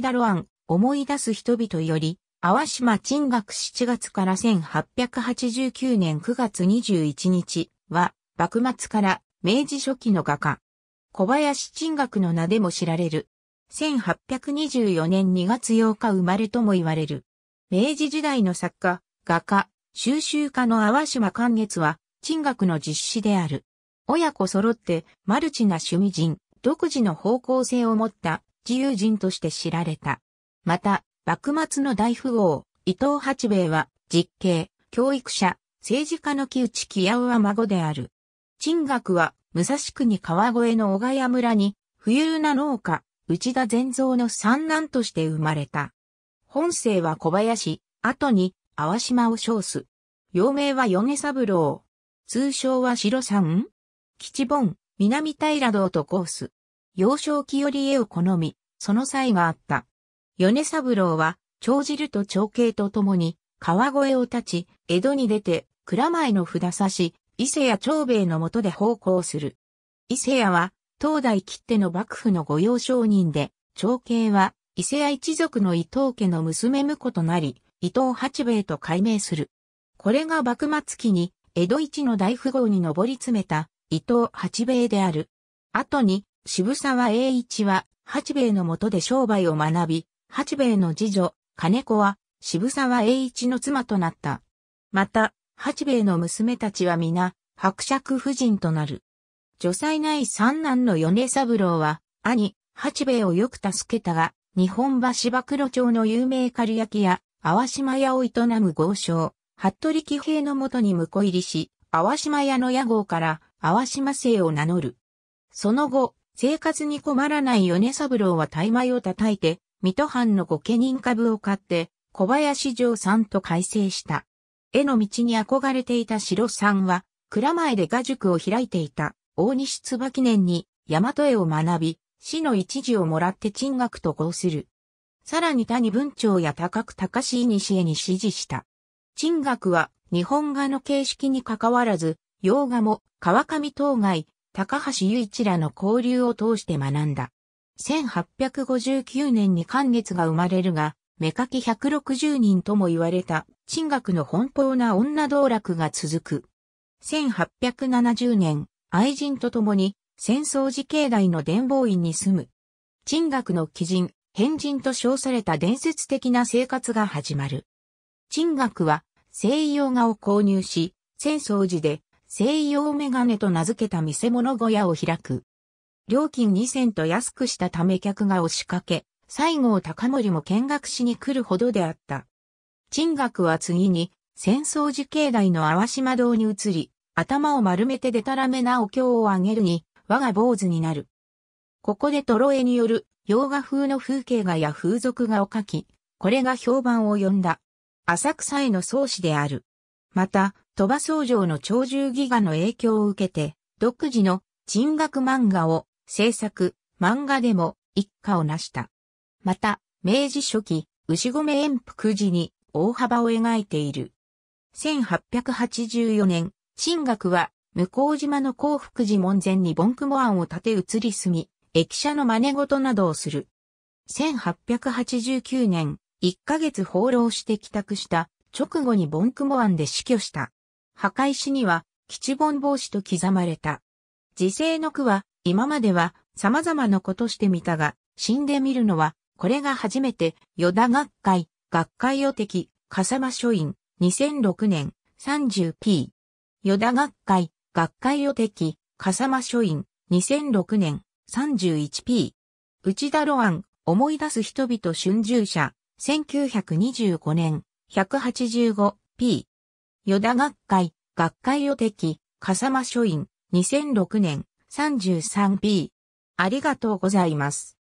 ダロアン、思い出す人々より、淡島沈学7月から1889年9月21日は、幕末から明治初期の画家。小林沈学の名でも知られる。1824年2月8日生まれとも言われる。明治時代の作家、画家、収集家の淡島寛月は、沈学の実施である。親子揃ってマルチな趣味人、独自の方向性を持った自由人として知られた。また、幕末の大富豪、伊藤八兵衛は、実刑、教育者、政治家の木内木屋は孫である。鎮学は、武蔵国川越の小賀谷村に、富裕な農家、内田善蔵の三男として生まれた。本姓は小林、後に、淡島を称す。幼名は米三郎。通称は白三、吉本、南平堂とコース。幼少期より絵を好み、その才があった。米三郎は、長汁と長兄と共に、川越を立ち、江戸に出て、蔵前の札差し、伊勢や長兵衛の下で奉公する。伊勢屋は、東大切手の幕府の御用商人で、長兄は、伊勢屋一族の伊藤家の娘婿となり、伊藤八兵衛と改名する。これが幕末期に、江戸一の大富豪に上り詰めた、伊藤八兵衛である。後に、渋沢栄一は八兵衛の下で商売を学び、八兵衛の次女、金子は渋沢栄一の妻となった。また、八兵衛の娘たちは皆、伯爵夫人となる。女才ない三男の米三郎は、兄、八兵衛をよく助けたが、日本橋芝黒町の有名狩り焼きや、淡島屋を営む豪商、服部喜平のもとに婿入りし、淡島屋の屋号から、淡島姓を名乗る。その後、生活に困らない米三郎は大枚を叩いて、水戸藩の御家人株を買って、小林城さんと改正した。絵の道に憧れていた城さんは、蔵前で画塾を開いていた大西椿年に大和絵を学び、市の一時をもらって賃学と合する。さらに谷文長や高く高しい西へに指示した。賃学は日本画の形式に関わらず、洋画も川上当該、高橋雄一らの交流を通して学んだ。1859年に関月が生まれるが、目かき160人とも言われた、鎮学の奔放な女道楽が続く。1870年、愛人と共に、戦争時境内の伝法院に住む。鎮学の基人、変人と称された伝説的な生活が始まる。鎮学は、西洋画を購入し、戦争寺で西洋メガネと名付けた見せ物小屋を開く。料金2銭と安くしたため客が押しかけ、西郷隆盛も見学しに来るほどであった。賃額は次に、戦争時境内の淡島堂に移り、頭を丸めてでたらめなお経をあげるに、我が坊主になる。ここでトロエによる洋画風の風景画や風俗画を描き、これが評判を呼んだ。浅草への創始である。また、鳥羽総城の長獣戯画の影響を受けて、独自の人学漫画を制作、漫画でも一家を成した。また、明治初期、牛込遠福寺に大幅を描いている。1884年、進学は、向島の幸福寺門前にボンクモアンを建て移り住み、駅舎の真似事などをする。1889年、1ヶ月放浪して帰宅した直後にボンクモアンで死去した。墓石には、吉本帽子と刻まれた。時世の句は、今までは様々なことしてみたが、死んでみるのは、これが初めて、与田学会、学会予敵、笠間書院、2006年、30p。与田学会、学会予敵、笠間書院、2006年、31p。内田露案、思い出す人々春秋社、1925年、185p。与田学会、学会予敵、笠間書院、2006年 33B。ありがとうございます。